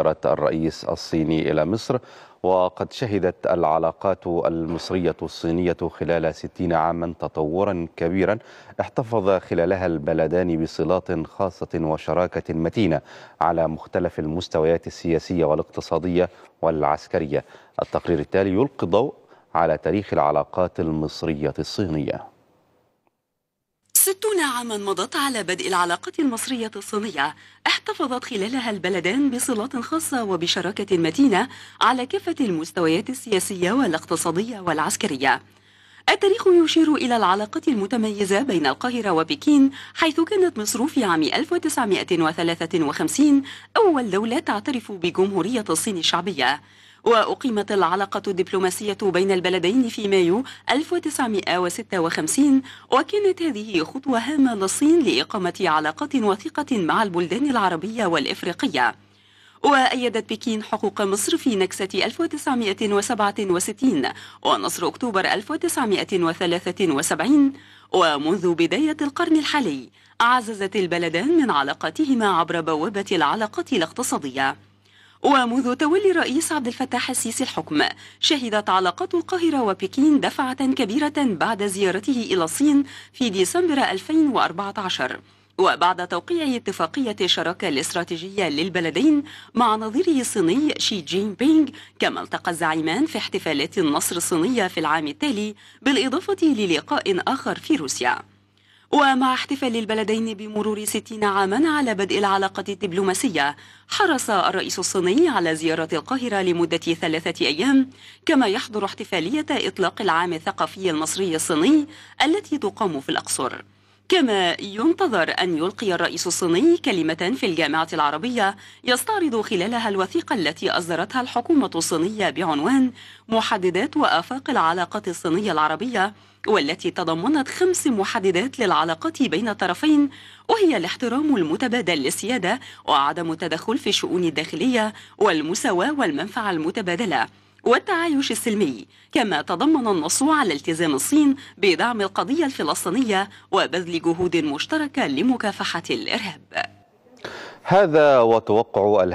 زيارة الرئيس الصيني إلى مصر وقد شهدت العلاقات المصرية الصينية خلال ستين عاما تطورا كبيرا احتفظ خلالها البلدان بصلات خاصة وشراكة متينة على مختلف المستويات السياسية والاقتصادية والعسكرية التقرير التالي يلقي الضوء على تاريخ العلاقات المصرية الصينية ستون عاما مضت على بدء العلاقة المصرية الصينية احتفظت خلالها البلدان بصلات خاصة وبشراكة متينة على كافة المستويات السياسية والاقتصادية والعسكرية التاريخ يشير إلى العلاقة المتميزة بين القاهرة وبكين حيث كانت مصر في عام 1953 أول دولة تعترف بجمهورية الصين الشعبية وأقيمت العلاقة الدبلوماسية بين البلدين في مايو 1956 وكانت هذه خطوة هامة للصين لإقامة علاقات وثيقة مع البلدان العربية والإفريقية وأيدت بكين حقوق مصر في نكسة 1967 ونصر أكتوبر 1973 ومنذ بداية القرن الحالي عززت البلدان من علاقاتهما عبر بوابة العلاقات الاقتصادية ومنذ تولي الرئيس عبد الفتاح السيسي الحكم شهدت علاقات القاهرة وبكين دفعة كبيرة بعد زيارته إلى الصين في ديسمبر 2014 وبعد توقيع اتفاقية الشراكة الاستراتيجية للبلدين مع نظيره الصيني شي جين بينغ كما التقى الزعيمان في احتفالات النصر الصينية في العام التالي بالإضافة للقاء آخر في روسيا ومع احتفال البلدين بمرور 60 عاما على بدء العلاقة الدبلوماسية حرص الرئيس الصيني على زيارة القاهرة لمدة ثلاثة أيام كما يحضر احتفالية إطلاق العام الثقافي المصري الصيني التي تقام في الأقصر كما ينتظر أن يلقي الرئيس الصيني كلمة في الجامعة العربية يستعرض خلالها الوثيقة التي أصدرتها الحكومة الصينية بعنوان محددات وآفاق العلاقات الصينية العربية والتي تضمنت خمس محددات للعلاقات بين الطرفين وهي الاحترام المتبادل للسيادة وعدم التدخل في الشؤون الداخلية والمساواة والمنفعة المتبادلة والتعايش السلمي كما تضمن النص على التزام الصين بدعم القضية الفلسطينية وبذل جهود مشتركة لمكافحة الإرهاب هذا وتوقع الهيئة